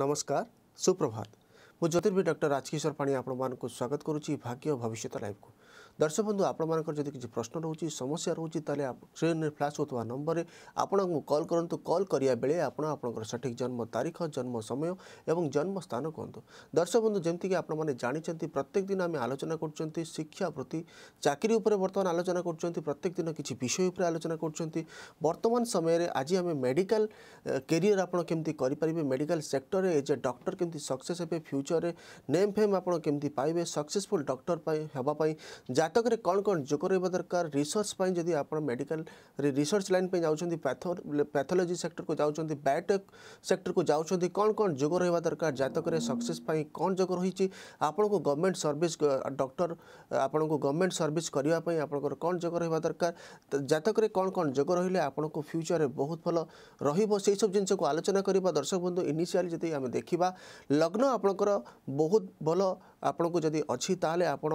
नमस्कार सुप्रभात मुझे ज्योतिर्वी डॉक्टर राजकिशोर पाणी आपण मानक स्वागत करुच्ची भाग्य भविष्य लाइफ को দর্শক বন্ধু আপনার যদি কিছু প্রশ্ন রয়েছে সমস্যা রয়েছে তাহলে স্ক্রিন ফ্লাশ হওয়া নম্বরে আপনার কল করতু কল করা বেড়ে আপনার আপনার সঠিক জন্ম তারিখ জন্ম সময় এবং জন্মস্থান কুহতু দর্শক বন্ধু যেমি আপনার জাঁচান প্রত্যেক দিন আমি আলোচনা করছেন শিক্ষা প্রতি চাকরি উপরে বর্তমান আলোচনা করছেন প্রত্যেক দিন কিছু বিষয় উপরে আলোচনা করছেন বর্তমান সময়ের আজ আমি মেডিকাল কেরিয়র আপনার কেমি করে মেডিকাল সেক্টরে এজ এ ডক্টর কেমি সকসেস হবে ফ্যুচরের নেম ফেম আপনার কেমি পাইবে সকসেসফুল ডক্টর হওয়া ଜାତକରେ କ'ଣ କ'ଣ ଯୋଗ ରହିବା ଦରକାର ରିସର୍ଚ୍ଚ ପାଇଁ ଯଦି ଆପଣ ମେଡ଼ିକାଲ ରିସର୍ଚ୍ଚ ଲାଇନ୍ ପାଇଁ ଯାଉଛନ୍ତି ପ୍ୟାଥୋଲୋଜି ସେକ୍ଟରକୁ ଯାଉଛନ୍ତି ବାୟୋଟେକ୍ ସେକ୍ଟରକୁ ଯାଉଛନ୍ତି କ'ଣ କ'ଣ ଯୋଗ ରହିବା ଦରକାର ଜାତକରେ ସକ୍ସେସ୍ ପାଇଁ କ'ଣ ଯୋଗ ରହିଛି ଆପଣଙ୍କୁ ଗଭର୍ଣ୍ଣମେଣ୍ଟ ସର୍ଭିସ୍ ଡକ୍ଟର ଆପଣଙ୍କୁ ଗଭର୍ଣ୍ଣମେଣ୍ଟ ସର୍ଭିସ୍ କରିବା ପାଇଁ ଆପଣଙ୍କର କ'ଣ ଯୋଗ ରହିବା ଦରକାର ଜାତକରେ କ'ଣ କ'ଣ ଯୋଗ ରହିଲେ ଆପଣଙ୍କୁ ଫ୍ୟୁଚରରେ ବହୁତ ଭଲ ରହିବ ସେହିସବୁ ଜିନିଷକୁ ଆଲୋଚନା କରିବା ଦର୍ଶକ ବନ୍ଧୁ ଇନିସିଆଲି ଯଦି ଆମେ ଦେଖିବା ଲଗ୍ନ ଆପଣଙ୍କର ବହୁତ ଭଲ ଆପଣଙ୍କୁ ଯଦି ଅଛି ତାହେଲେ ଆପଣ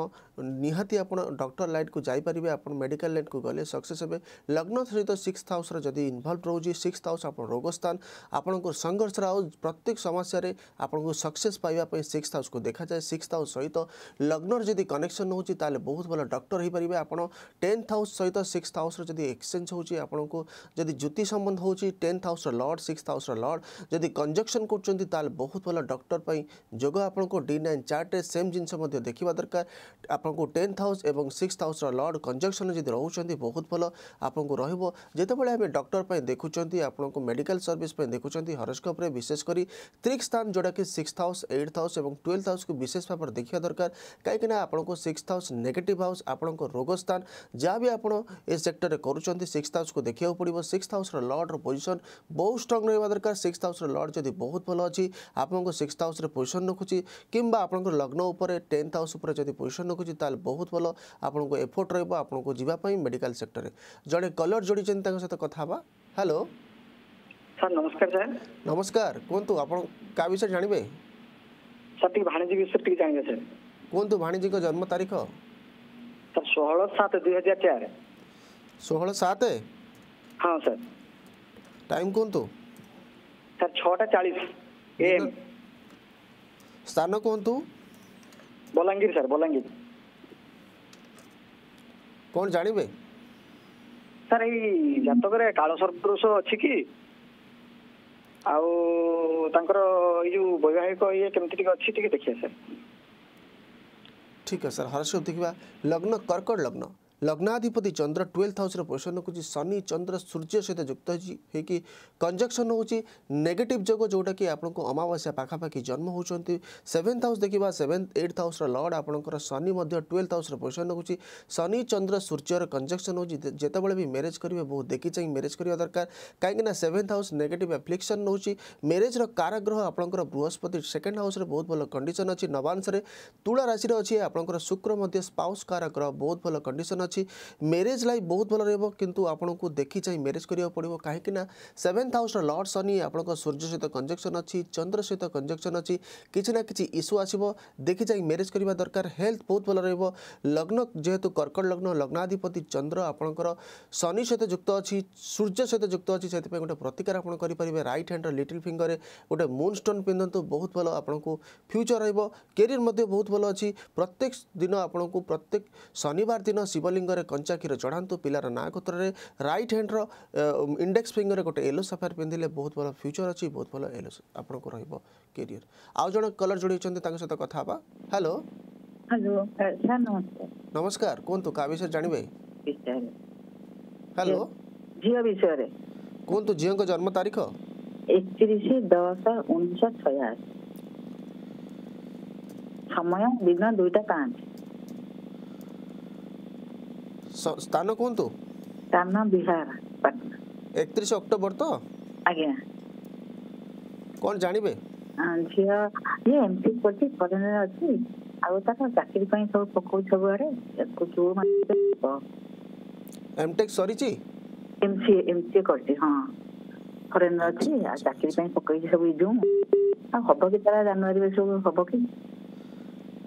ନିହାତି ଆପଣ डक्टर लाइन को जापर आप मेडिकल लाइन को गले सक्सेस हे लग्न सहित सिक्स हाउस जदि इनभल्व रोज सिक्स हाउस आप रोग स्थान आपण संघर्ष हाउस प्रत्येक समस्या आप सक्सेस पाइबा सिक्स हाउस को देखा जाए सिक्स हाउस सहित लग्न जदि कनेक्शन होती बहुत भल डर हो पारे आप टेन्थ हाउस सहित सिक्स हाउस जब एक्सचेज हो जदि ज्योति संबंध हो tenth house lord six house lord जदि कंजक्शन कर बहुत भल डक्टर जोग आपको डी नाइन चार्टे सेम जिन देखा दरकार आपको टेन्थ हाउस અને 6th હાઉસનો લોર્ડ કન્જક્શન યુદ્ધ રહું છેંતિ બહુત ભલો આપણો રહેબો જેતબળે અમે ડોક્ટર પર દેખું છેંતિ આપણો મેડિકલ સર્વિસ પર દેખું છેંતિ હોરોસ્કોપ પર વિશેષ કરી ત્રીક સ્થાન જોડા કે 6th હાઉસ 8th હાઉસ અને 12th હાઉસ કુ વિશેષ પાપર દેખિયા દરકાર કાઈ કેના આપણો 6th હાઉસ નેગેટિવ હાઉસ આપણો રોગો સ્થાન જાબી આપણો એ સેક્ટર પર કરું છેંતિ 6th હાઉસ કુ દેખિયા પડીબો 6th હાઉસનો લોર્ડર પોઝિશન બહુ સ્ટ્રોંગ રહેવા દરકાર 6th હાઉસનો લોર્ડ જોદી બહુત ભલો છે આપણો 6th હાઉસ પર પોઝિશન નખું છે કેમબા આપણો લગ્ન ઉપર 10th હાઉસ ઉપર જોદી પોઝિશન નખું છે તાલ બહુત ભલો ଆପଣଙ୍କୁ ଏଫୋର୍ଟ ରହିବ ଆପଣଙ୍କୁ ଯିବା ପାଇଁ ମେଡ଼ିକାଲ ସେକ୍ଟରରେ ଜଣେ କଲର ଯୋଡ଼ିଛନ୍ତି ତାଙ୍କ ସହିତ କଥା ହେବା ହ୍ୟାଲୋ ସାର୍ ନମସ୍କାର ସାର୍ ନମସ୍କାର କୁହନ୍ତୁ ଆପଣ କାହା ବିଷୟରେ ଜାଣିବେ ସାର୍ ଟିକେ ଭାଣିଜୀ ବିଷୟରେ ଟିକେ ଜାଣିବେ ସାର୍ କୁହନ୍ତୁ ଭାଣିଜୀଙ୍କ ଜନ୍ମ ତାରିଖ ସାର୍ ଷୋହଳ ସାତ ଦୁଇ ହଜାର ଚାରି ଷୋହଳ ସାତ ହଁ ସାର୍ ଟାଇମ୍ କୁହନ୍ତୁ ସାର୍ ଛଅଟା ଚାଳିଶ ଏମ୍ ସ୍ଥାନ କୁହନ୍ତୁ ବଲାଙ୍ଗୀର ସାର୍ ବଲାଙ୍ଗୀର କ'ଣ ଜାଣିବେ ସାର୍ ଏଇ ଜାତକରେ କାଳ ସର୍ପଦୋଷ ଅଛି କି ଆଉ ତାଙ୍କର ଏଇ ଯୋଉ ବୈବାହିକ ଇଏ କେମିତି ଟିକେ ଅଛି ଟିକେ ଦେଖିବା ସାର୍ ଠିକ୍ ଅଛି ସାର୍ ହରସ୍ୱ ଦେଖିବା ଲଗ୍ନ କର୍କଟ ଲଗ୍ନ लग्नाधिपति चंद्र ट्वेल्थ हाउस पोषण रखुच्छी शनि चंद्र सूर्य सहित युक्त होगी कंजक्शन होगेट जग जोटा कि आपको अमावास्या पाखापाखि जन्म होती सेवेन्थ हाउस देखा सेवेन्थ एट्थ हाउस लर्ड आपंकर शनि ट्वेल्थ हाउस पोषण रखुच्छी शनि चंद्र सूर्यर कंजक्शन होते भी म्यारेज करेंगे बहुत देखी चाहिए म्यारेज करवा दरकार कहीं सेवेन्थ हाउस नेगेटिव एफ्लिक्शन रोचे म्यारेजर काराग्रह आपंकर बृहस्पति सेकेंड हाउस बहुत भल कंडीशन अच्छी नवांश तुला राशि अच्छी आपंकर शुक्र स्पाउस कारग्रह बहुत भल कंडीशन अच्छी अच्छी मेरेज लाइफ बहुत भल रोक किंतु आपको देखी चाहे मेरेज करा पड़ो कहीं सेवेन्थ हाउस लर्ड शनि आप सूर्य सहित कंजक्शन अच्छी चंद्र सहित कंजक्शन अच्छी किसी ना कि इश्यू आसो देखी चाहे मेरेज करवा दरकार हेल्थ बहुत भल रोक लग्न जेहेतु कर्कट लग्न लग्नाधिपति चंद्र आपंकर शनि सहित युक्त अच्छी सूर्य सहित युक्त अच्छी से गोटे प्रतिकार आपरे रईट हैंड रिटिल फिंगर गोटे मुन स्टोन पिंधतु बहुत भल आपको फ्यूचर रोक कैरियर बहुत भल अच्छी प्रत्येक दिन आपको प्रत्येक शनिवार दिन शिवलिंग ଫିଙ୍ଗରରେ କଞ୍ଚା କ୍ଷୀର ଚଢ଼ାନ୍ତୁ ପିଲାର ନାଁ ଗୋତ୍ରରେ ରାଇଟ୍ ହ୍ୟାଣ୍ଡର ଇଣ୍ଡେକ୍ସ ଫିଙ୍ଗରରେ ଗୋଟେ ୟେଲୋ ସାଫାୟାର ପିନ୍ଧିଲେ ବହୁତ ଭଲ ଫ୍ୟୁଚର୍ ଅଛି ବହୁତ ଭଲ ୟେଲୋ ଆପଣଙ୍କୁ ରହିବ କ୍ୟାରିୟର ଆଉ ଜଣେ କଲର୍ ଯୋଡ଼ିଛନ୍ତି ତାଙ୍କ ସହିତ କଥା ହେବା ହ୍ୟାଲୋ ହ୍ୟାଲୋ ସାର୍ ନମସ୍କାର ନମସ୍କାର କୁହନ୍ତୁ କାହା ବିଷୟରେ ଜାଣିବେ ହ୍ୟାଲୋ ଝିଅ ବିଷୟରେ କୁହନ୍ତୁ ଝିଅଙ୍କ ଜନ୍ମ ତାରିଖ একত্রিশ দশ উনিশশো ছয়াশি সময় দিন দুইটা পাঁচ স্থান কুহতু স্থান ବିହାର ଏକତିରିଶ ଅକ୍ଟୋବର ତ ଆଜ୍ଞା କଣ ଜାଣିବେ ଝିଅ ইয়ে এমপি করছি ফরেনার ଅଛି ଆଉ ତାର ଚାକିରି ପାଇଁ ସବୁ ପକଉଛି ସବୁଆଡ଼େ ଯୋଉମାନେ ଏମଟେକ୍ ସରିଛି ଏମସିଏ ଏମସିଏ କରିଛି ହଁ ଫରେନ୍ର ଅଛି ଆଉ ଚାକିରି ପାଇଁ ପକେଇଛି ସବୁ ଯୋଉ ଆଉ ହବ କି ତାର ଜାନୁଆରୀରେ ସବୁ ହବ କି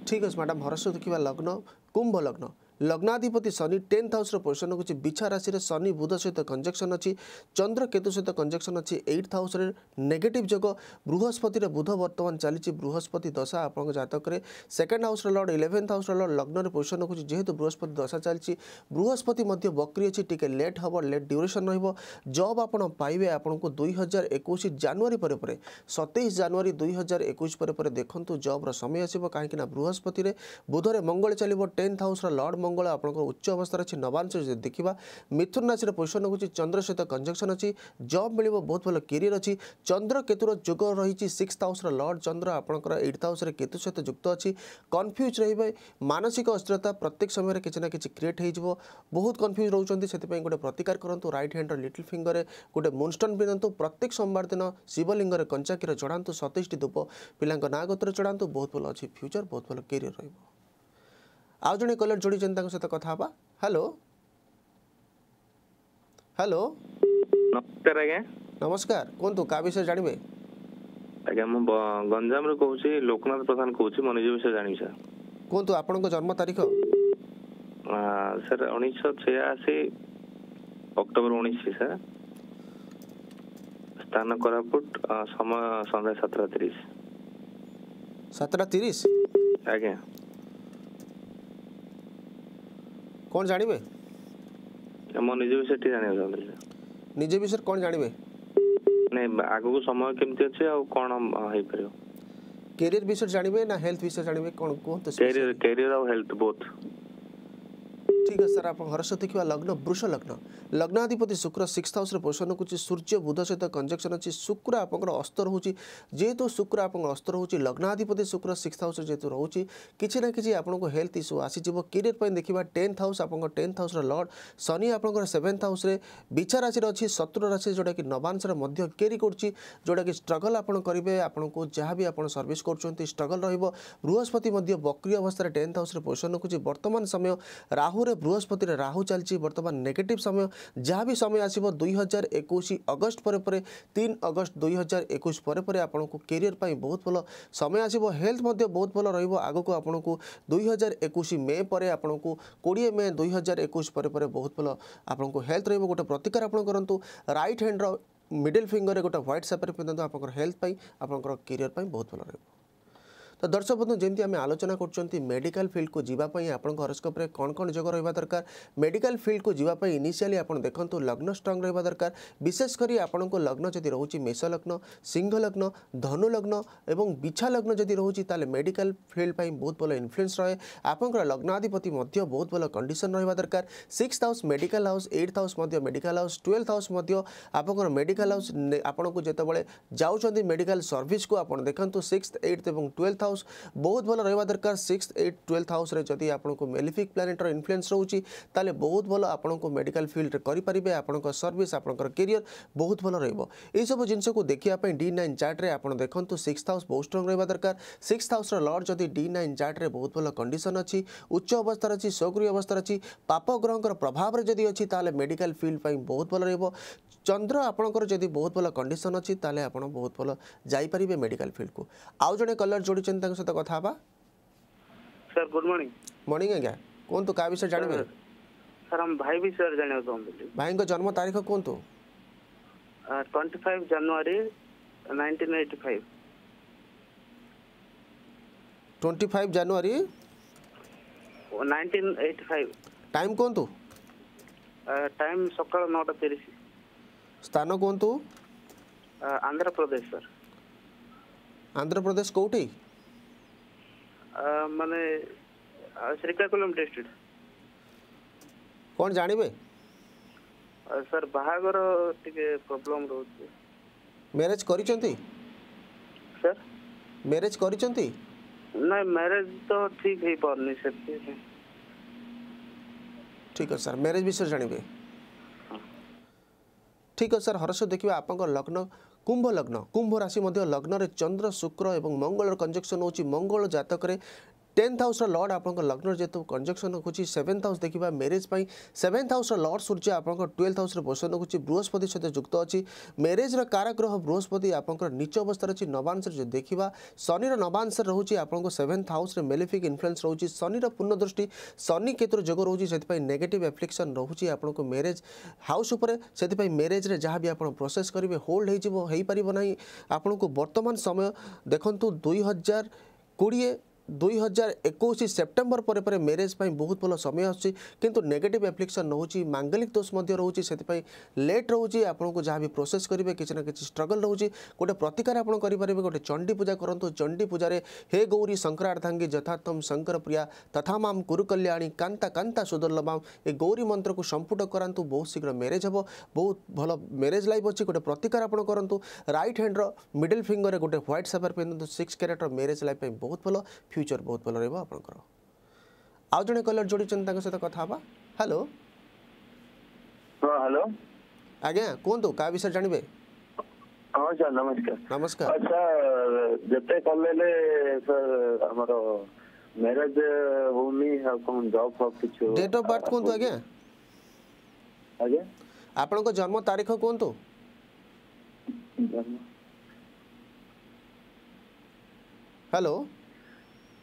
ଠିକ୍ ଅଛି ମ୍ୟାଡ଼ାମ୍ ହରସ ଦେଖିବା ଲଗ୍ନ କୁମ୍ଭ ଲଗ୍ନ লগ্নাধিপতি শনি টেন্থ হাউসর পোজিশন রয়েছে বিছা রাশিরে শনি বুধ সহিত কনজেকশন অছি চন্দ্র কেতু সহিত কনজেকশন অছি এইট হাউসরে নেগেটিভ যোগ বৃহস্পতির বুধ বর্তমান চালিছে বৃহস্পতি দশা আপনার জাতকরে সেকেন্ড হাউসর লর্ড ইলেভেন্থ হাউসর লর্ড লগ্নরে পোজিশন রয়েছে যেহেতু বৃহস্পতি দশা চালিছে বৃহস্পতি মধ্যে বক্রি অছি টিকে লেট হব লেট ডিউরেসন রহব জব আপনার পাইবে আপনার দুই হাজার একুশ জানুয়ারি পরে পরে সতেইশ জানুয়ারি দুই হাজার একুশ পরে পরে দেখুন জব্র সময় আসব কাহিঁকি না বৃহস্পতিরে বুধরে মঙ্গল চালিব টেন্থ হাউসর লর্ড ମଙ୍ଗଳ ଆପଣଙ୍କର ଉଚ୍ଚ ଅବସ୍ଥାରେ ଅଛି ନବାଂଶ ଯଦି ଦେଖିବା ମିଥୁନ ରାଶିର ପୋଜିସନ୍ ରହୁଛି ଚନ୍ଦ୍ର ସହିତ କଞ୍ଜକ୍ସନ୍ ଅଛି ଜବ୍ ମିଳିବ ବହୁତ ଭଲ କେରିୟର ଅଛି ଚନ୍ଦ୍ର କେତୁର ଯୋଗ ରହିଛି ସିକ୍ସ ହାଉସ୍ର ଲର୍ଡ଼ ଚନ୍ଦ୍ର ଆପଣଙ୍କର ଏଇଟ୍ ହାଉସ୍ରେ କେତୁ ସହିତ ଯୁକ୍ତ ଅଛି କନଫ୍ୟୁଜ୍ ରହିବେ ମାନସିକ ଅସ୍ଥିରତା ପ୍ରତ୍ୟେକ ସମୟରେ କିଛି ନା କିଛି କ୍ରିଏଟ୍ ହୋଇଯିବ ବହୁତ କନଫ୍ୟୁଜ୍ ରହୁଛନ୍ତି ସେଥିପାଇଁ ଗୋଟେ ପ୍ରତିକାର କରନ୍ତୁ ରାଇଟ୍ ହ୍ୟାଣ୍ଡର ଲିଟିଲ୍ ଫିଙ୍ଗରରେ ଗୋଟେ ମୁନଷ୍ଟନ୍ ପିନ୍ଧନ୍ତୁ ପ୍ରତ୍ୟେକ ସୋମବାର ଦିନ ଶିବଲିଙ୍ଗରେ କଞ୍ଚାକ୍ଷୀର ଚଢ଼ାନ୍ତୁ ସତେଇଶଟି ଧୂପ ପିଲାଙ୍କ ନାଁ ଗୋତରେ ଚଢ଼ାନ୍ତୁ ବହୁତ ଭଲ ଅଛି ଫ୍ୟୁଚର୍ ବହୁତ ଭଲ କେରିୟର ରହିବ ଆଉ ଜଣେ କଲର୍ ଯୋଡ଼ିଛନ୍ତି ତାଙ୍କ ସହିତ କଥା ହେବା ହ୍ୟାଲୋ ହ୍ୟାଲୋ ନମସ୍କାର ଆଜ୍ଞା ନମସ୍କାର କୁହନ୍ତୁ କାହା ବିଷୟରେ ଜାଣିବେ ଆଜ୍ଞା ମୁଁ ଗଞ୍ଜାମରୁ କହୁଛି ଲୋକନାଥ ପ୍ରଧାନ କହୁଛି ମୋ ନିଜ ବିଷୟରେ ଜାଣିବି ସାର୍ କୁହନ୍ତୁ ଆପଣଙ୍କ ଜନ୍ମ ତାରିଖ ସାର୍ ଉଣେଇଶହ ଛୟାଅଶୀ ଅକ୍ଟୋବର ଉଣେଇଶ ସାର୍ ସ୍ଥାନ କୋରାପୁଟ ସମୟ ସନ୍ଧ୍ୟା ସାତଟା ତିରିଶ ସାତଟା ତିରିଶ ଆଜ୍ଞା କ'ଣ ଜାଣିବେ ମୋ ନିଜ ବିଷୟରେ ଟିକେ ଜାଣିବାକୁ ଚାହୁଁଥିଲି ନିଜ ବିଷୟରେ କ'ଣ ଜାଣିବେ ନାଇଁ ଆଗକୁ ସମୟ କେମିତି ଅଛି ଆଉ କ'ଣ ହେଇପାରିବ କ୍ୟାରିୟର ବିଷୟରେ ଜାଣିବେ ନା ହେଲ୍ଥ ବିଷୟରେ ଜାଣିବେ କ'ଣ କୁହନ୍ତୁ କ୍ୟାରିୟର କ୍ୟାରିୟର ଆଉ ହେଲ୍ଥ ବୋଥ୍ ঠিক আছে স্যার আপনার হরস দেখবা লগ্ন বৃষ লগ্ন লগ্নাধিপতি শুক্র সিক্স হাউসে পোষণ করছে সূর্য বুধ সহ কনজকশন অ শুক্র আপনার অস্ত রয়েছে যেহেতু শুক্র আপনার অস্ত রয়েছে লগ্নাধিপতি শুক্র সিক্স হাউসে যেহেতু রয়েছে কিছু না কিছু আপনার হেলথ ইস্যু আসিযোগ কেরিয়ার দেখা টেন্থ হাউস আপনার টেন্থ হাউসর লর্ড শনি আপনার সেভেন্থ হাউসে ବିଛା ରାଶିରେ ଅଛି ଶତ୍ରୁ ରାଶି ଯେଉଁଟାକି ନବାଂଶରେ ମଧ୍ୟ କେରି କରୁଛି ଯେଉଁଟାକି ଷ୍ଟ୍ରଗଲ୍ ଆପଣ କରିବେ ଆପଣଙ୍କୁ ଯାହା ବି ଆପଣ ସର୍ଭିସ୍ କରୁଛନ୍ତି ଷ୍ଟ୍ରଗଲ୍ ରହିବ ବୃହସ୍ପତି ମଧ୍ୟ ବକ୍ରି ଅବସ୍ଥାରେ ଟେନ୍ଥ ହାଉସ୍ରେ ପୋଷଣ ରଖୁଛି ବର୍ତ୍ତମାନ ସମୟ ରାହୁରେ বৃহস্পতির রাহু চলছে বর্তমান নেগেটিভ সময় যা বি সময় আসব দুই হাজার একুশ অগস্ট পরে পরে তিন অগস্ট দুই হাজার একুশ পরে পরে আপনার কেরিয়র পাই বহুত ভাল সময় আসব হেলথ মধ্যে বহুত ভাল রহব আগুক আপনার দুই হাজার একুশ মে পরে আপনার কোড়িয়ে মে দুই হাজার একুশ পরে পরে বহুত ভাল আপনার হেলথ রহব গোটে প্রতিকার আপনার করতু রাইট হ্যান্ডর মিডিল ফিঙ্গরে গোটে হোয়াইট সেপারে পিন্ধନ୍ତୁ ଆପଣଙ୍କର ହେଲ୍ଥ ପାଇଁ ଆପଣଙ୍କର କେରିୟର ପାଇଁ ବହୁତ ଭଲ ରହିବ तो दर्शक बंधु जमी आम आलोचना कर मेडिकल फिल्ड को जीवाई आपंक हरस्कोप कौन कौन जोग रहा दरकार मेडिकल फिल्ड को जीवाई इनिशियाली आप देखते लग्न स्ट्रंग रहा दरकार विशेषकर आपण को लग्न जदि रोचे मेषलग्न सिंहलग्न धनुलग्न और बिछा लग्न जदि रोचे मेडिका मेडिकल फिल्ड बहुत भल इनफ्लुएंस रहे आपंकर लग्नाधिपति बहुत भल कंडीशन रहा दरकार six house medical house eighth house medical house twelfth house आप मेडिका हाउस आपको जिते जाऊँ मेडिकल सर्विस को आप देखते सिक्स एट्थ और ट्वेल्थ हाउस बहुत भल रहा दरकार सिक्स एट ट्वेल्थ हाउस जदि आपको मेलीफिक प्लानेटर इनफ्लुएंस रोचे तेल बहुत भल आपको मेडिकल फिल्ड करेंगे आप सर्विस आपंकर कैरियर बहुत भल रु जिनस को देखापी डी नाइन चार्ट्रे आप देखते सिक्स हाउस बहुत स्ट्रंग रहा दरकार सिक्स हाउस लर्ड जदि डी नाइन चार्ट्रे बहुत भल कंडसन अच्छी उच्च अवस्था अच्छी सौकृ अवस्था अच्छी पाप ग्रह प्रभाव जदि अच्छी मेडिकल फिल्ड पर बहुत भल रहा ଚନ୍ଦ୍ର ଆପଣଙ୍କର ଯଦି ବହୁତ ଭଲ କଣ୍ଡିସନ୍ ଅଛି ତାହେଲେ ଆପଣ ବହୁତ ଭଲ ଯାଇପାରିବେ ମେଡ଼ିକାଲ ଫିଲ୍ଡକୁ ଆଉ ଜଣେ କଲର୍ ଯୋଡ଼ିଛନ୍ତି ତାଙ୍କ ସହିତ କଥା ହେବା ସାର୍ ଗୁଡ୍ ମର୍ଣ୍ଣିଂ ମର୍ଣ୍ଣିଂ ଆଜ୍ଞା କୁହନ୍ତୁ କାହା ବିଷୟରେ ଜାଣିବେ ସାର୍ ଆମ ଭାଇ ବିଷୟରେ ଜାଣିବାକୁ ଚାହୁଁଥିଲି ଭାଇଙ୍କ ଜନ୍ମ ତାରିଖ କୁହନ୍ତୁ twenty five January nineteen eighty five twenty five January nineteen eighty five time କୁହନ୍ତୁ ଟାଇମ୍ ସକାଳ ନଅଟା ତିରିଶ स्थान कहतु आंध्र प्रदेश सर आंध्र प्रदेश कौटी माने श्रीकाकुलम डिस्ट्रिक्ट कौन जानवे सर बाहर प्रॉब्लम रहउछ मैरिज करिसंती सर मैरिज करिसंती नहीं मैरिज तो ठीक ही ठीक है सर मैरिज विषय जानवे ଠିକ୍ ଅଛି ସାର୍ ହର୍ଷ ଦେଖିବା ଆପଣଙ୍କ ଲଗ୍ନ କୁମ୍ଭ ଲଗ୍ନ କୁମ୍ଭ ରାଶି ମଧ୍ୟ ଲଗ୍ନରେ ଚନ୍ଦ୍ର ଶୁକ୍ର ଏବଂ ମଙ୍ଗଳର କଞ୍ଜକ୍ସନ୍ ହେଉଛି ମଙ୍ଗଳ ଜାତକରେ टेन्थ हाउस लर्ड आप लग्न जेहतु कंजक्शन रखुच्छी सेवेन्थ हाउस देखा मेरेज पर सेवेन्थ हाउस लर्ड सूर्य आप ट्वेल्थ हाउस बसन रखुच्छी बृहस्पति सहित युक्त अच्छी मेरेजर काराग्रह बृहस्पति आपंकर नीच अवस्था अच्छी नवांश जो देखा शनि नवांश रोचे आपको सेवेन्थ हाउस मेलेफिक इनफ्लुएंस रोचे शनि पूर्ण दृष्टि शनि केतुर जोग रोचे से नेगेटिव एफ्लिक्सन रोचे आपको मेरेज हाउस से मेरेज्रे जहाँ भी आप प्रोसेस करेंगे होल्ड हो पार ना आपको बर्तमान समय देखु दुई हजार कोड़े दुई हजार एकोश सेप्टेम्बर पर पर बहुत भल समय आसूँ कितु नेगेट आप्लिकेसन मांगलिक दोष रोचे से लेट रोचे को जहाँ भी प्रोसेस करेंगे किसी ना किसी स्ट्रगल रोचे गोटे प्रतिकार आप करेंगे गोटे चंडी पूजा करूँ चंडी पूजा हे गौरी शंकरार्थांगी यथार्थम शंकर प्रिया तथा माम कुरुकल्याणी कांता कांता सुदुर्लभाम ये गौरी मंत्र को संपुट करातु बहुत शीघ्र म्यारेज हे बहुत भल मेरेज लाइफ अच्छी गोटे प्रतिकार आप करूँ रईट हैंड्र मिडिल फिंगर गोटे ह्वैट साफर पिंधु सिक्स क्यारेटर म्यारेज लाइफ बहुत भल फ्यूचर बहुत भल रहा आपंकर आउ जड़े कलर जोड़ी सहित कथा हेलो हेलो आज्ञा कहतु क्या विषय जानवे हाँ सर नमस्कार नमस्कार अच्छा जब जते ले सर हमारो मैरिज होनी है कौन जॉब फॉर कुछ डेट ऑफ बर्थ कौन तो आगे आगे लोगों को जन्म तारीख कौन तो हेलो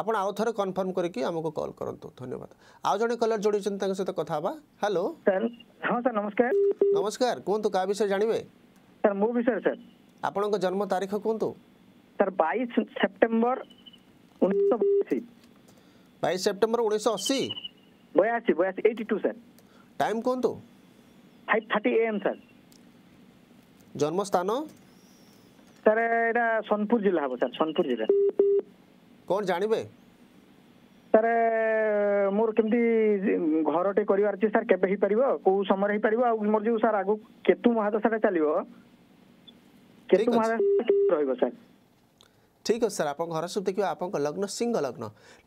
ଆପଣ ଆଉ ଥରେ କନଫର୍ମ କରିକି ଆମକୁ କଲ୍ କରନ୍ତୁ ଧନ୍ୟବାଦ ଆଉ ଜଣେ କଲର୍ ଯୋଡ଼ିଛନ୍ତି ତାଙ୍କ ସହିତ କଥା ହେବା ହ୍ୟାଲୋ ସାର୍ ହଁ ସାର୍ ନମସ୍କାର ନମସ୍କାର କୁହନ୍ତୁ କାହା ବିଷୟରେ ଜାଣିବେ ସାର୍ ମୋ ବିଷୟରେ ସାର୍ ଆପଣଙ୍କ ଜନ୍ମ ତାରିଖ କୁହନ୍ତୁ ସାର୍ ବାଇଶ ସେପ୍ଟେମ୍ବର ଉଣେଇଶହ ବୟାଅଶୀ ବାଇଶ ସେପ୍ଟେମ୍ବର ଉଣେଇଶହ ଅଶୀ ବୟାଅଶୀ ବୟାଅଶୀ ଏଇଟି ଟୁ ସାର୍ ଟାଇମ୍ କୁହନ୍ତୁ five thirty A M sir ଜନ୍ମସ୍ଥାନ ସାର୍ ଏଇଟା ସୋନପୁର ଜିଲ୍ଲା ହେବ ସାର୍ ସୋନପୁର ଜିଲ୍ଲା କ'ଣ ଜାଣିବେ ସାର୍ ମୋର କେମିତି ଘରଟେ କରିବାର ଅଛି ସାର୍ କେବେ ହେଇପାରିବ କୋଉ ସମୟରେ ହେଇପାରିବ ଆଉ ମୋର ଯୋଉ ସାର୍ ଆଗକୁ କେତୁ ମହାଦଶାଟା ଚାଲିବ କେତୁ ମହାଦଶା ରହିବ ସାର୍ ঠিক আছে স্যার আপনার হরস্ব দেখবে আপনার লগ্ন সিংহ লগ্ন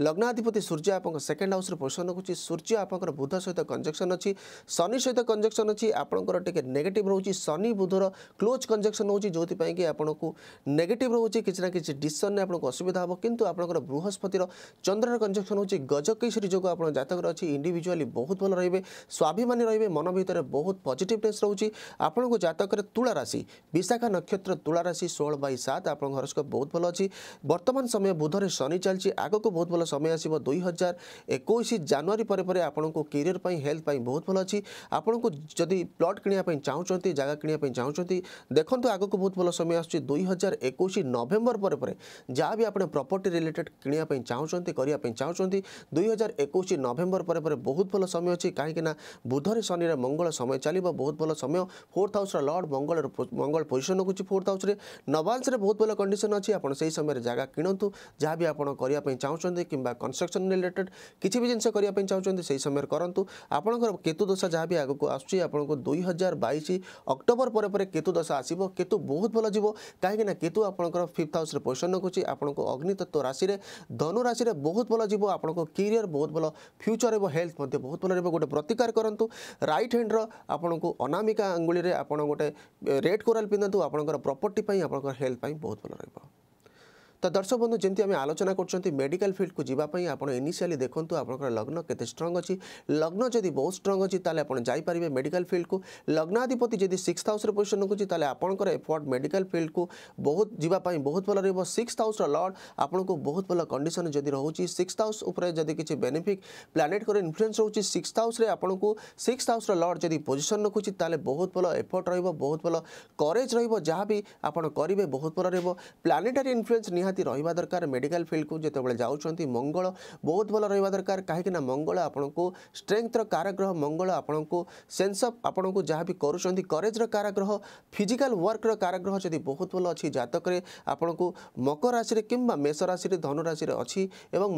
লগ্নাধিপতি সূর্য আপনার সেকেন্ড হাউস পোষণ রাখুছি সূর্য আপনার বুধ সহ কঞ্জকশন অ শনি সহ কঞ্জকশন অপনকর টিকি নেগেটিভ রয়েছে শনি বুধর ক্লোজ কঞ্জকশন হচ্ছে যেপাই কি আপনার নেগেটিভ রয়েছে কিছু না কিছু ডিসিশন আপনার অসুবিধা হব কিন্তু আপনার বৃহস্পতির চন্দ্রর কঞ্জকশন হচ্ছে গজকেশ্বরী যোগ আপনার জাতকর অ ইন্ডিভিজুয়ালি বহুত ভাল রহবে স্বাভিমানী রহবে মন ভিতরে বহুত পজিটিভনেস রয়েছে আপনার জাতকরে তুলা রাশি বিশাখা নক্ষত্র তুলা রাশি ষোল বাই সাত আপনার হরস্কোপ বহুত ভাল অ বর্তমান সময় বুধরে শনি চালছে আগকু বহুত ভাল সময় আসব দুই হাজার একুশ জানুয়ারি পরে পরে আপনার কেরিয়র হেলথ বহুত ভাল অছি আপনার যদি প্লট কিনা চাহুমান জায়গা কিনা চাহুমান দেখুন আগকু বহুত ভাল সময় আসছে দুই হাজার একুশ নভেম্বর পরে পরে যা বি আপনার প্রপর্টি রিলেটেড কিনা চাহুমান করা চাহুমান দুই হাজার একুশ নভেম্বর পরে পরে বহুত ভাল সময় অছি কিনা বুধরে শনির মঙ্গল সময় চালিব বহুত ভাল সময় ফোর্থ হাউসর লর্ড মঙ্গল মঙ্গল পজিশন রকুছি ফোর্থ হাউসে নবান্সরে বহুত ভাল কন্ডিশন অছি আপনার সেই ସମୟରେ ଜାଗା କିଣନ୍ତୁ ଯାହା ବି ଆପଣ କରିବା ପାଇଁ ଚାହୁଁଛନ୍ତି କିମ୍ବା କନଷ୍ଟ୍ରକ୍ସନ୍ ରିଲେଟେଡ୍ କିଛି ବି ଜିନିଷ କରିବା ପାଇଁ ଚାହୁଁଛନ୍ତି ସେହି ସମୟରେ କରନ୍ତୁ ଆପଣଙ୍କର କେତୁ ଦଶା ଯାହା ବି ଆଗକୁ ଆସୁଛି ଆପଣଙ୍କୁ ଦୁଇ ହଜାର ବାଇଶ ଅକ୍ଟୋବର ପରେ ପରେ କେତୁ ଦଶା ଆସିବ କେତୁ ବହୁତ ଭଲ ଯିବ କାହିଁକିନା କେତୁ ଆପଣଙ୍କର ଫିଫ୍ଥ ହାଉସ୍ରେ ପୋଜିସନ୍ ରଖୁଛି ଆପଣଙ୍କୁ ଅଗ୍ନିତତ୍ତ୍ୱ ରାଶିରେ ଧନୁ ରାଶିରେ ବହୁତ ଭଲ ଯିବ ଆପଣଙ୍କ କ୍ୟାରିୟର ବହୁତ ଭଲ ଫ୍ୟୁଚର୍ ଏବଂ ହେଲ୍ଥ ମଧ୍ୟ ବହୁତ ଭଲ ରହିବ ଗୋଟେ ପ୍ରତିକାର କରନ୍ତୁ ରାଇଟ୍ ହ୍ୟାଣ୍ଡର ଆପଣଙ୍କୁ ଅନାମିକା ଆଙ୍ଗୁଳିରେ ଆପଣ ଗୋଟେ ରେଡ୍ କୋରାଲ ପିନ୍ଧନ୍ତୁ ଆପଣଙ୍କର ପ୍ରପର୍ଟି ପାଇଁ ଆପଣଙ୍କର ହେଲ୍ଥ ପାଇଁ ବହୁତ ଭଲ ରହିବ তো দর্শক বন্ধু যেমন আমি আলোচনা করছেন মেডিকাল ফিল্ডকু যাওয়া আপনার ইনিসিয়ালি দেখুন আপনার লগ্ন কেতে স্ট্রং অছি লগ্ন যদি বহু স্ট্রং অছি তাহলে আপনার যাইপারে মেডিকাল ফিল্ডকু লগ্নাধিপতি যদি সিক্স হাউসের পজিশন রকুছি তাহলে আপনার এফর্ট মেডিকাল ফিল্ডকু বহু যাওয়া বহুত ভাল রহব সিক্স হাউসর লর্ড আপনার বহুত ভাল কন্ডিশন যদি রয়েছে সিক্স হাউস উপরে যদি কিছু বেনিফিট প্লানেটর ইনফ্লুয়েন্স রয়েছে সিক্স হাউসে আপনার সিক্স হাউসর লর্ড যদি পজিশন রকুছি তাহলে বহুত ভাল এফর্ট রহব বহুত ভাল করেজ রহব যা বি আপনার করবে বহুত ভাল রহব প্লানেটারি ইনফ্লুয়েন্স নিহা ନିହାତି ରହିବା ଦରକାର ମେଡ଼ିକାଲ ଫିଲ୍ଡକୁ ଯେତେବେଳେ ଯାଉଛନ୍ତି ମଙ୍ଗଳ ବହୁତ ଭଲ ରହିବା ଦରକାର କାହିଁକିନା ମଙ୍ଗଳ ଆପଣଙ୍କୁ ଷ୍ଟ୍ରେଙ୍ଗଥର କାରାଗ୍ରହ ମଙ୍ଗଳ ଆପଣଙ୍କୁ ସେନ୍ସ ଅଫ୍ ଆପଣଙ୍କୁ ଯାହା ବି କରୁଛନ୍ତି କରେଜର କାରାଗ୍ରହ ଫିଜିକାଲ ୱାର୍କର କାରାଗ୍ରହ ଯଦି ବହୁତ ଭଲ ଅଛି ଜାତକରେ ଆପଣଙ୍କୁ ମକର ରାଶିରେ କିମ୍ବା ମେଷ ରାଶିରେ ଧନୁ ରାଶିରେ ଅଛି ଏବଂ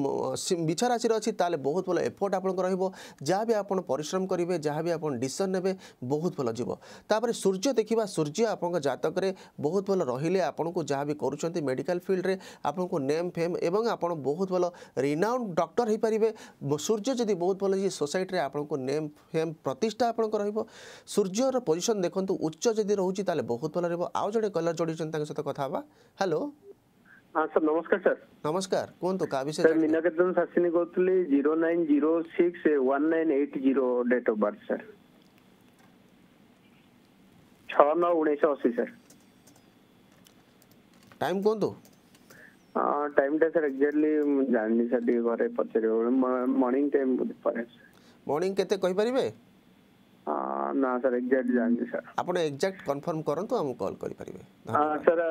ବିଛା ରାଶିରେ ଅଛି ତାହେଲେ ବହୁତ ଭଲ ଏଫର୍ଟ ଆପଣଙ୍କ ରହିବ ଯାହା ବି ଆପଣ ପରିଶ୍ରମ କରିବେ ଯାହା ବି ଆପଣ ଡିସିସନ୍ ନେବେ ବହୁତ ଭଲ ଯିବ ତାପରେ ସୂର୍ଯ୍ୟ ଦେଖିବା ସୂର୍ଯ୍ୟ ଆପଣଙ୍କ ଜାତକରେ ବହୁତ ଭଲ ରହିଲେ ଆପଣଙ୍କୁ ଯାହା ବି କରୁଛନ୍ତି ମେଡ଼ିକାଲ ଫିଲ୍ଡରେ ଆପଣଙ୍କୁ ନେମ୍ ଫେମ୍ ଏବଂ ଆପଣ ବହୁତ ଭଲ ରିନାଉଣ୍ଡ ଡକ୍ଟର ହୋଇପାରିବେ ସୂର୍ଯ୍ୟ ଯଦି ବହୁତ ଭଲ ଇଏ ସୋସାଇଟିରେ ଆପଣଙ୍କୁ ନେମ୍ ଫେମ୍ ପ୍ରତିଷ୍ଠା ଆପଣଙ୍କ ରହିବ ସୂର୍ଯ୍ୟର ପୋଜିସନ୍ ଦେଖନ୍ତୁ ଉଚ୍ଚ ଯଦି ରହୁଛି ତାହେଲେ ବହୁତ ଭଲ ରହିବ ଆଉ ଜଣେ କଲର୍ ଯୋଡ଼ିଛନ୍ତି ତାଙ୍କ ସହିତ କଥା ହେବା ହ୍ୟାଲୋ ସାର୍ ନମସ୍କାର ସାର୍ ନମସ୍କାର କୁହନ୍ତୁ କା ବିଷୟ ସାର୍ ମୀନାକାନ୍ତନ ଶାସିନୀ କହୁଥିଲି zero nine zero six one nine eight zero date of birth sir ଛଅ ନଅ ଉଣେଇଶହ ଅଶୀ ସାର୍ ଟାଇମ୍ କୁହନ୍ତୁ ટાઈમ ટા સર એક્ઝેક્ટલી જાણની સર ଟିକେ ଘରେ ପଚାରିବ ମର୍ଣ୍ଣିଂ ଟାଇମ୍ ଫରେଷ୍ଟ ମର୍ଣ୍ଣିଂ କେତେ କହିପାରିବେ ନା ସାର୍ ଏକ୍ଜାକ୍ଟ ଜାଣିନି ସାର୍ ଆପଣ ଏକ୍ଜାକ୍ଟ କନଫର୍ମ କରନ୍ତୁ ଆମକୁ କଲ୍ କରିପାରିବେ ସାର୍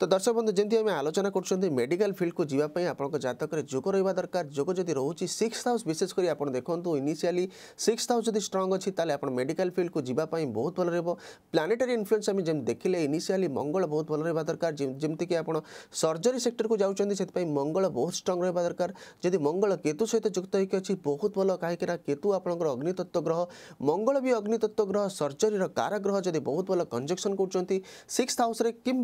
तो दर्शक बंधु जमी आम आलोचना कर मेडिकल फिल्ड को जीवाई आपको जतक जोग रहा दरकार जोग जब रोचे सिक्स हाउस विशेषकर आप देखूँ इनिशियाली सिक्स हाउस जब स्ट्रंग अच्छी आप मेडिकल फिल्ड को जीवाई बहुत भल रहा प्लानेटारी इनफ्लुएंस आम देखिले इनिशियाली मंगल बहुत भल रहा दरकार जमीक आप सर्जरी सेक्टर को जाऊँच मंगल बहुत स्ट्रंग रहा दरकार जदि मंगल केतु सहित युक्त होती बहुत भल कहीं केतु आपंकर अग्नितत्व ग्रह मंगल भी अग्नितत्व ग्रह सर्जरी कारक जब बहुत भल कंजक्शन कर सिक्स हाउस कि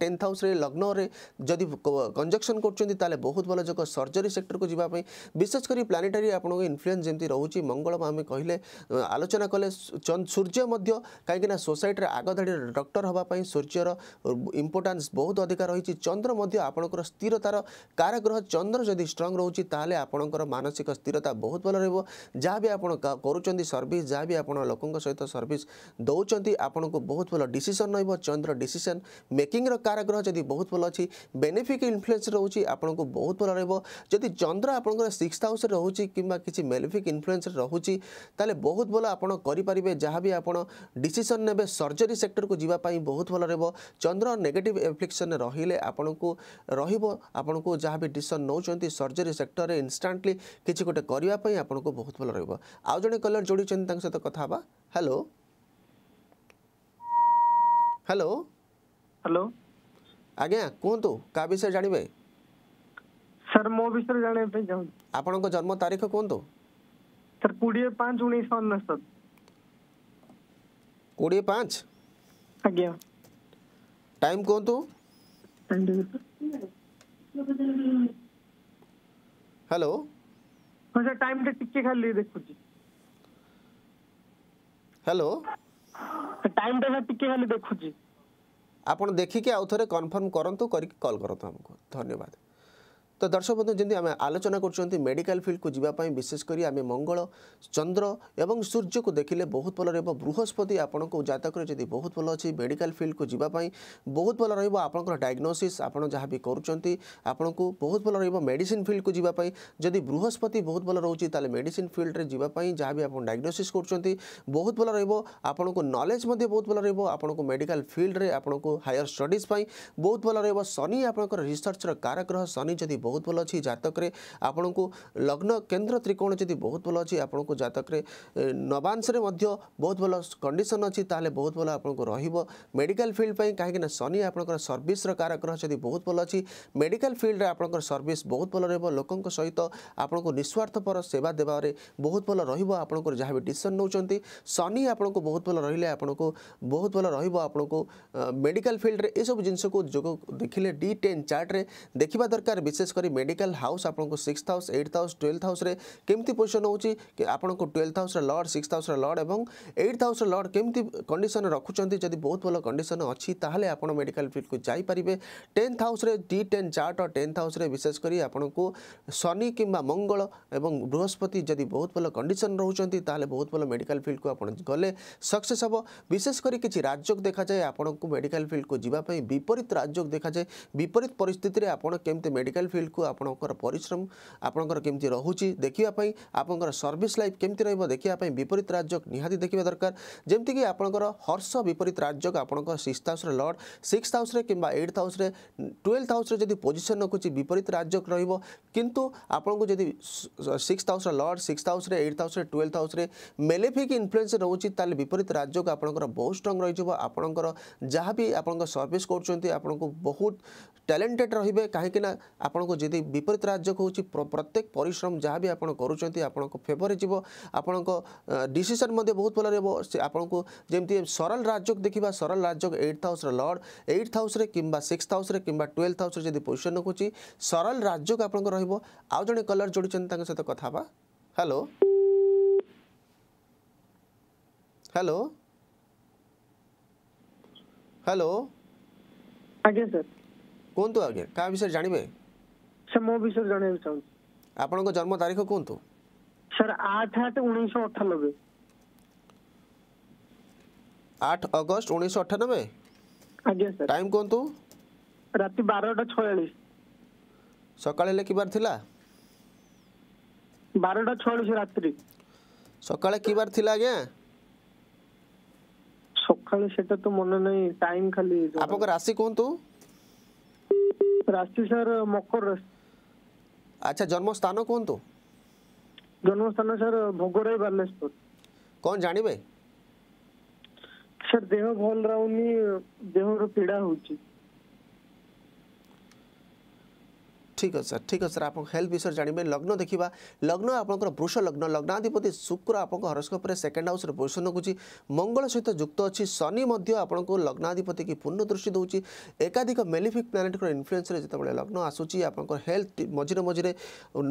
टेन्थ हाउस हाउस लग्न जदि कंजक्शन कर बहुत भल जगह सर्जरी सेक्टर को जीवाई विशेषकर प्लानेटरी आप इनफ्लुएंस जमी रोच मंगल आम कहे आलोचना कले सूर्य कहीं सोसाइट आगधाड़ी डक्टर हाँपी सूर्यर इंपोर्टान्स बहुत अधिक रही चंद्र आपंकर स्थिरतार काराग्रह चंद्र जदि स्ट्रंग रोचे आपंकर मानसिक स्थिरता बहुत भल रहा जहाँ भी आप कर सर्विस जहाँ भी आप लोक सहित सर्विस दौर आपण को बहुत भल डसीसन चंद्र डिशन मेकिंग्र काराग्रह যদি বহুত ভাল অছি বেনিফিক ইনফ্লুয়েন্স রয়েছে আপনার বহুত ভাল রহব যদি চন্দ্র আপনার সিক্সথ হাউসে রয়েছে কিংবা কিছু মেলিফিক ইনফ্লুয়েন্স রয়েছে তাহলে বহুত ভাল আপনার করে যা বি আপনার ডিসিশন নেবে সর্জরি সেক্টর কু যা বহুত ভাল রহব চন্দ্র নেগেটিভ এফ্লিকশন রহলে আপনার রহব আপনার যা বি ডিসিশন নৌ সর্জরি সেক্টরে ইনস্টাটলি কিছু গোটে করা আপনার বহুত ভাল রহব আউ জন কলর যোড়ি সহ কথা হবা হ্যালো হ্যালো হ্যালো ଆଜ୍ଞା କୁହନ୍ତୁ କାହା ବିଷୟରେ ଜାଣିବେ ସାର୍ ମୋ ବିଷୟରେ ଜାଣିବା ପାଇଁ ଚାହୁଁଛି ଆପଣଙ୍କ ଜନ୍ମ ତାରିଖ କୁହନ୍ତୁ ସାର୍ କୋଡ଼ିଏ ପାଞ୍ଚ ଉଣେଇଶହ ଅନେଶ୍ୱତ କୋଡ଼ିଏ ପାଞ୍ଚ ଆଜ୍ଞା ଟାଇମ୍ କୁହନ୍ତୁ ହ୍ୟାଲୋ ହଁ ସାର୍ ଟାଇମ୍ଟା ଟିକେ ଖାଲି ଦେଖୁଛି ହ୍ୟାଲୋ ଟାଇମ୍ଟା ସାର୍ ଟିକେ ଖାଲି ଦେଖୁଛି ଆପଣ ଦେଖିକି ଆଉ ଥରେ କନଫର୍ମ କରନ୍ତୁ କରିକି କଲ୍ କରନ୍ତୁ ଆମକୁ ଧନ୍ୟବାଦ তো দর্শক বন্ধু যেমন আমি আলোচনা করছেন মেডিকাল ফিল্ডকু যাওয়া বিশেষ করে আমি মঙ্গল চন্দ্র এবং সূর্যকে দেখলে বহুত ভালো রহব বৃহস্পতি আপনার জাতকরে যদি বহুত ভালো অনেক মেডিকাল ফিল্ডকু যাওয়া বহুত ভালো রহব আপনার ডায়গনোসিস আপনার যা বি করছেন আপনার বহুত ভালো রহব মেডিসিন ফিল্ডকু যাওয়া যদি বৃহস্পতি বহুত ভালো রয়েছে তাহলে মেডিসিন ফিল্ডে যাওয়া যা বি আপনার ডায়গনোসিস করছেন বহুত ভালো রহব আপনার নলেজ বহুত ভালো রহব আপনার মেডিকাল ফিল্ডে আপনার হায়ার স্টডিজ বহুত ভালো রহব শনি আপনার রিসর্চর কারক গ্রহ শনি যদি বহুত बहुत भल अच्छी जतक आपण को लग्न केन्द्र त्रिकोण जी बहुत भल अच्छी आपण को जतक नवांश बहुत भल कंडीशन अच्छी ताले बहुत भल आप रेडिकाल फिल्ड पर कहीं शनि आप सर्विस काराग्रह कारक बहुत भल अच्छी मेडिकल फिल्ड में आप सर्विस बहुत भल रोक सहित आपण को निस्वार्थपर सेवा देबारे बहुत भल रहा जहाँ भी डिशन नौ शनि आप बहुत भल रहिले आपन को बहुत भल रहा आपन मेडिकल फिल्ड में यह सब जिंस को देखिले डी टेन चार्ट देखा दरकार विशेष କରି ମେଡିକାଲ ହାଉସ୍ ଆପଣଙ୍କୁ six house eight house twelfth ହାଉସ୍ରେ କେମିତି ପୋଜିସନ୍ ହେଉଛି ଆପଣଙ୍କୁ ଟୁଏଲ୍ଥ ହାଉସ୍ର ଲର୍ଡ଼ ସିକ୍ସ ହାଉସ୍ର ଲର୍ଡ଼ ଏବଂ ଏଇଟ୍ ହାଉସ୍ର ଲର୍ଡ଼ କେମିତି କଣ୍ଡିସନ୍ ରଖୁଛନ୍ତି ଯଦି ବହୁତ ଭଲ କଣ୍ଡିସନ୍ ଅଛି ତାହେଲେ ଆପଣ ମେଡିକାଲ ଫିଲ୍ଡକୁ ଯାଇପାରିବେ ଟେନ୍ଥ ହାଉସ୍ରେ ଡି ଟେନ୍ ଚାର୍ଟ ଟେନ୍ଥ ହାଉସ୍ରେ ବିଶେଷ କରି ଆପଣଙ୍କୁ ଶନି କିମ୍ବା ମଙ୍ଗଳ ଏବଂ ବୃହସ୍ପତି ଯଦି ବହୁତ ଭଲ କଣ୍ଡିସନ୍ ରହୁଛନ୍ତି ତାହେଲେ ବହୁତ ଭଲ ମେଡିକାଲ ଫିଲ୍ଡକୁ ଆପଣ ଗଲେ ସକ୍ସେସ୍ ହେବ ବିଶେଷ କରି କିଛି ରାଜଯୋଗ ଦେଖାଯାଏ ଆପଣଙ୍କୁ ମେଡିକାଲ ଫିଲ୍ଡକୁ ଯିବା ପାଇଁ ବିପରୀତ ରାଜଯୋଗ ଦେଖାଯାଏ ବିପରୀତ ପରିସ୍ଥିତିରେ ଆପଣ କେମିତି ମେଡିକାଲ ଫିଲ୍ଡ କୁ ଆପଣଙ୍କର ପରିଶ୍ରମ ଆପଣଙ୍କର କେମିତି ରହୁଛି ଦେଖିବା ପାଇଁ ଆପଣଙ୍କର ସର୍ଭିସ୍ ଲାଇଫ୍ କେମିତି ରହିବ ଦେଖିବା ପାଇଁ ବିପରୀତ ରାଜ୍ୟ ନିହାତି ଦେଖିବା ଦରକାର ଯେମିତିକି ଆପଣଙ୍କର ହର୍ଷ ବିପରୀତ ରାଜ୍ୟ ଆପଣଙ୍କର ସିକ୍ସ ହାଉସ୍ରେ ଲର୍ଡ଼ ସିକ୍ସ ହାଉସ୍ରେ କିମ୍ବା ଏଇଟ୍ ହାଉସ୍ରେ ଟୁଏଲ୍ଥ ହାଉସ୍ରେ ଯଦି ପୋଜିସନ୍ ରଖୁଛି ବିପରୀତ ରାଜ୍ୟ ରହିବ କିନ୍ତୁ ଆପଣଙ୍କୁ ଯଦି ସିକ୍ସ ହାଉସ୍ର ଲର୍ଡ଼ ସିକ୍ସ ହାଉସ୍ରେ ଏଇଟ୍ ହାଉସ୍ରେ ଟୁଏଲ୍ଥ ହାଉସ୍ରେ ମେଲେଫିକ୍ ଇନଫ୍ଲୁଏନ୍ସ ରହୁଛି ତାହେଲେ ବିପରୀତ ରାଜ୍ୟକୁ ଆପଣଙ୍କର ବହୁତ ଷ୍ଟ୍ରଙ୍ଗ ରହିଯିବ ଆପଣଙ୍କର ଯାହା ବି ଆପଣଙ୍କ ସର୍ଭିସ୍ କରୁଛନ୍ତି ଆପଣଙ୍କୁ ବହୁତ ଟ୍ୟାଲେଣ୍ଟେଡ଼ ରହିବେ କାହିଁକିନା ଆପଣଙ୍କୁ যদি বিপরীত ରାଜ୍ୟ କହୁଛି ପ୍ରତ୍ୟେକ ପରିଶ୍ରମ ଯାହା ବି ଆପଣ କରୁଛନ୍ତି ଆପଣଙ୍କ ଫେଭରରେ ଯିବ ଆପଣଙ୍କ ଡିସିସନ୍ ମଧ୍ୟ ବହୁତ ଭଲ ରହିବ ଆପଣଙ୍କୁ ଯେମିତି ସରଳ ରାଜ୍ୟକୁ ଦେଖିବା ସରଳ ରାଜ୍ୟ ଏଇଟ୍ ହାଉସ୍ର ଲର୍ଡ଼ ଏଇଟ୍ ହାଉସ୍ରେ କିମ୍ବା ସିକ୍ସ ହାଉସ୍ରେ କିମ୍ବା ଟୁଏଲ୍ଥ ହାଉସ୍ରେ ଯଦି ପୋଜିସନ୍ ରଖୁଛି ସରଳ ରାଜ୍ୟକୁ ଆପଣଙ୍କ ରହିବ ଆଉ ଜଣେ କଲର୍ ଯୋଡ଼ିଛନ୍ତି ତାଙ୍କ ସହିତ କଥା ହେବା ହ୍ୟାଲୋ ହ୍ୟାଲୋ ହ୍ୟାଲୋ ଆଜ୍ଞା ସାର୍ କୁହନ୍ତୁ ଆଜ୍ଞା କାହା ବିଷୟରେ ଜାଣିବେ ସାର୍ ମୋ ବିଷୟରେ ଜାଣିବାକୁ ଚାହୁଁଛି ଆପଣଙ୍କ ଜନ୍ମ ତାରିଖ କୁହନ୍ତୁ ସାର୍ ଆଠ ଆଠ ଉଣେଇଶହ ଅଠାନବେ ଆଠ ଅଗଷ୍ଟ ଉଣେଇଶହ ଅଠାନବେ ଆଜ୍ଞା ସାର୍ ଟାଇମ୍ କୁହନ୍ତୁ ରାତି ବାରଟା ଛୟାଳିଶ ସକାଳେ ଲେଖିବାର ଥିଲା ବାରଟା ଛୟାଳିଶ ରାତ୍ରି ସକାଳେ କି ବାର ଥିଲା ଆଜ୍ଞା ସକାଳେ ସେଟା ତ ମନେ ନାହିଁ ଟାଇମ୍ ଖାଲି ଆପଣଙ୍କ ରାଶି କୁହନ୍ତୁ ରାଶି ସାର୍ ମକର ରାଶି ଆଚ୍ଛା ଜନ୍ମସ୍ଥାନ କୁହନ୍ତୁ ଜନ୍ମସ୍ଥାନ ସାର୍ ଭୋଗରାଇ ବାଲେଶ୍ୱର କ'ଣ ଜାଣିବେ ସାର୍ ଦେହ ଭଲ ରହୁନି ଦେହର ପୀଡ଼ା ହେଉଛି ঠিক আছে স্যার ঠিক আছে স্যার আপনার হেলথ বিষয়ে জাঁবে লগ্ন দেখা লগ্ন আপনার বৃষ লগ্ন লগ্নাধিপতি শুক্র আপনার হরস্কোপে সেকেন্ড হাউসে পজিশন রখুছি মঙ্গল সহ যুক্ত অছি শনি আপনার লগ্নাধিপতি কি পূর্ণ দৃষ্টি দেଉଛି একাধিক মেলিফিক প্লানেটর ইনফ্লুয়েন্সরে যেতবে লগ্ন আসুচি আপনার হেলথ মঝিরে মঝিরে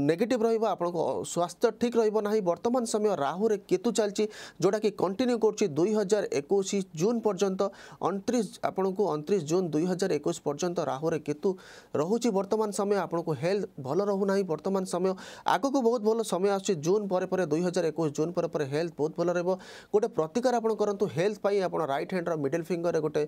নেগেটিভ রহব আপনার স্বাস্থ্য ঠিক রহব না বর্তমান সময় রাহুরে কেতু চালছি যেটা কি কন্টিনিউ করছি দুই হাজার একুশ জুন পর্যন্ত অনত্রিশ আপনার অনত্রিশ জুন দুই হাজার একুশ পর্যন্ত রাহুরে কেতু রহুচি বর্তমান সময় আপনার ଆପଣଙ୍କୁ ହେଲ୍ଥ ଭଲ ରହୁନାହିଁ ବର୍ତ୍ତମାନ ସମୟ ଆଗକୁ ବହୁତ ଭଲ ସମୟ ଆସୁଛି ଜୁନ୍ ପରେ ପରେ ଦୁଇ ହଜାର ଏକୋଇଶ ଜୁନ୍ ପରେ ପରେ ହେଲ୍ଥ ବହୁତ ଭଲ ରହିବ ଗୋଟେ ପ୍ରତିକାର ଆପଣ କରନ୍ତୁ ହେଲ୍ଥ ପାଇଁ ଆପଣ ରାଇଟ୍ ହ୍ୟାଣ୍ଡର ମିଡିଲ୍ ଫିଙ୍ଗରରେ ଗୋଟେ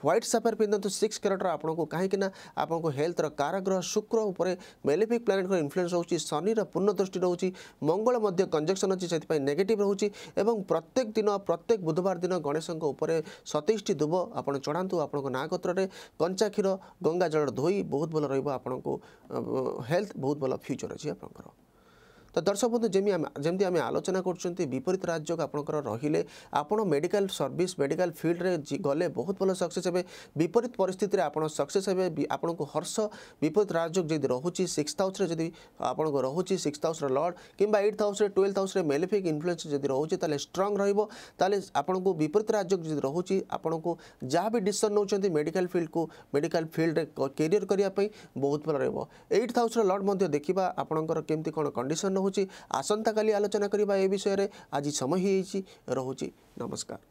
ହ୍ୱାଇଟ୍ ସାଫେର୍ ପିନ୍ଧନ୍ତୁ ସିକ୍ସ କ୍ୟାରେଟ୍ର ଆପଣଙ୍କୁ କାହିଁକିନା ଆପଣଙ୍କୁ ହେଲ୍ଥର କାରାଗ୍ରହ ଶୁକ୍ର ଉପରେ ମେଲିଫିକ୍ ପ୍ଲାନେଟ୍ର ଇନଫ୍ଲୁଏନ୍ସ ରହୁଛି ଶନିର ପୂର୍ଣ୍ଣ ଦୃଷ୍ଟି ରହୁଛି ମଙ୍ଗଳ ମଧ୍ୟ କଞ୍ଜକ୍ସନ୍ ଅଛି ସେଥିପାଇଁ ନେଗେଟିଭ୍ ରହୁଛି ଏବଂ ପ୍ରତ୍ୟେକ ଦିନ ପ୍ରତ୍ୟେକ ବୁଧବାର ଦିନ ଗଣେଶଙ୍କ ଉପରେ ସତେଇଶଟି ଦୁବ ଆପଣ ଚଢ଼ାନ୍ତୁ ଆପଣଙ୍କ ନାଁ ଗୋତ୍ରରେ କଞ୍ଚା କ୍ଷୀର ଗଙ୍ଗା ଜଳ ଧୋଇ ବହୁତ ଭଲ ରହିବ ଆପଣଙ୍କୁ हेल्थ बहुत भल फ्यूचर अच्छे आप ତ ଦର୍ଶକ ବନ୍ଧୁ ଯେମିତି ଆମେ ଯେମିତି ଆମେ ଆଲୋଚନା କରୁଛନ୍ତି ବିପରୀତ ରାଜ୍ୟକୁ ଆପଣଙ୍କର ରହିଲେ ଆପଣ ମେଡ଼ିକାଲ ସର୍ଭିସ୍ ମେଡ଼ିକାଲ ଫିଲ୍ଡରେ ଗଲେ ବହୁତ ଭଲ ସକ୍ସେସ୍ ହେବେ ବିପରୀତ ପରିସ୍ଥିତିରେ ଆପଣ ସକ୍ସେସ୍ ହେବେ ଆପଣଙ୍କୁ ହର୍ଷ ବିପରୀତ ରାଜ୍ୟକୁ ଯଦି ରହୁଛି ସିକ୍ସ ହାଉସ୍ରେ ଯଦି ଆପଣଙ୍କୁ ରହୁଛି ସିକ୍ସ ହାଉସ୍ର ଲର୍ଡ଼ କିମ୍ବା ଏଇଟ୍ ହାଉସ୍ରେ ଟୁଏଲ୍ଥ ହାଉସ୍ରେ ମେଲିଫିକ୍ ଇନଫ୍ଲୁଏନ୍ସ ଯଦି ରହୁଛି ତାହେଲେ ଷ୍ଟ୍ରଙ୍ଗ ରହିବ ତାହେଲେ ଆପଣଙ୍କୁ ବିପରୀତ ରାଜ୍ୟକୁ ଯଦି ରହୁଛି ଆପଣଙ୍କୁ ଯାହା ବି ଡିସିସନ୍ ନେଉଛନ୍ତି ମେଡ଼ିକାଲ ଫିଲ୍ଡକୁ ମେଡ଼ିକାଲ ଫିଲ୍ଡରେ କେରିୟର କରିବା ପାଇଁ ବହୁତ ଭଲ ରହିବ ଏଇଟ୍ ହାଉସ୍ର ଲର୍ଡ଼ ମଧ୍ୟ ଦେଖିବା ଆପଣଙ୍କର କେମିତି କ'ଣ କଣ୍ଡିସନ୍ ରହୁଛି ଆସନ୍ତାକାଲି ଆଲୋଚନା କରିବା ଏ ବିଷୟରେ ଆଜି ସମୟ ହୋଇଯାଇଛି ରହୁଛି ନମସ୍କାର